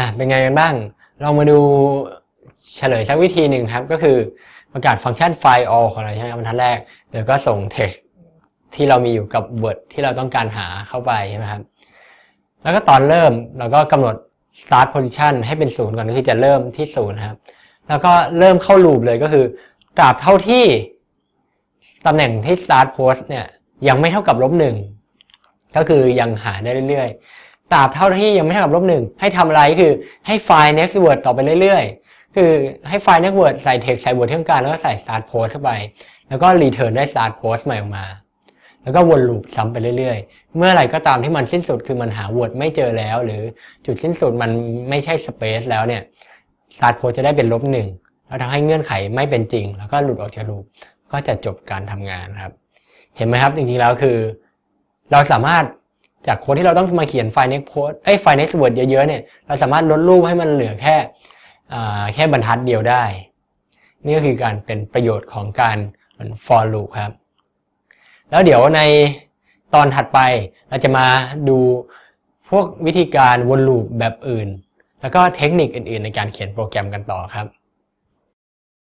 ่ะเป็นไงกันบ้างเรามาดูเฉลยชักวิธีหนึ่งครับ ก็คือประกาศฟังก์ชันไฟล์ all ของเราใช่ไหมบรรทัดแรก เดี๋ยวก็ส่ง text ที่เรามีอยู่กับ word ที่เราต้องการหาเข้าไปใช่ไหมครับแล้วก็ตอนเริ่มเราก็กำหนด start position ให้เป็นศูนย์ก่อนคือจะเริ่มที่ศูนย์ครับ แล้วก็เริ่มเข้าลูปเลยก็คือตราบเท่าที่ ตำแหน่งที่ start post เนี่ยยังไม่เท่ากับลบหนึ่งก็คือยังหาได้เรื่อยตราบเท่าที่ยังไม่เท่ากับลบหนึ่งให้ทำอะไรคือให้ไฟล์ next word ต่อไปเรื่อยๆ คือให้ไฟล์ next word ใส่ text ใส่ word ที่างการแล้วก็ใส่ start post เข้าไป แล้วก็ return ได้ start post ใหม่ออกมา แล้วก็วนลูปซ้ำไปเรื่อย ๆ เมื่อไหร่ก็ตามที่มันสิ้นสุดคือมันหา word ไม่เจอแล้ว หรือจุดสิ้นสุดมันไม่ใช่ space แล้วเนี่ย start post จะได้เป็นลบหนึ่งแล้วทำให้เงื่อนไขไม่เป็นจริง แล้วก็หลุดออกจากลูปก็จะจบการทำงานครับ เห็นไหมครับจริงๆแล้วคือเราสามารถจากโค้ดที่เราต้องมาเขียนไฟล์ n e x ก post เอ้ยไฟล์ n e x ว word เยอะๆเนี่ย เราสามารถลดรูปให้มันเหลือแค่แค่บรรทัดเดียวได้ นี่ก็คือการเป็นประโยชน์ของการ for loop ครับ แล้วเดี๋ยวในตอนถัดไปเราจะมาดูพวกวิธีการวนลูปแบบอื่น แล้วก็เทคนิคอื่น ๆ ในการเขียนโปรแกรมกันต่อครับ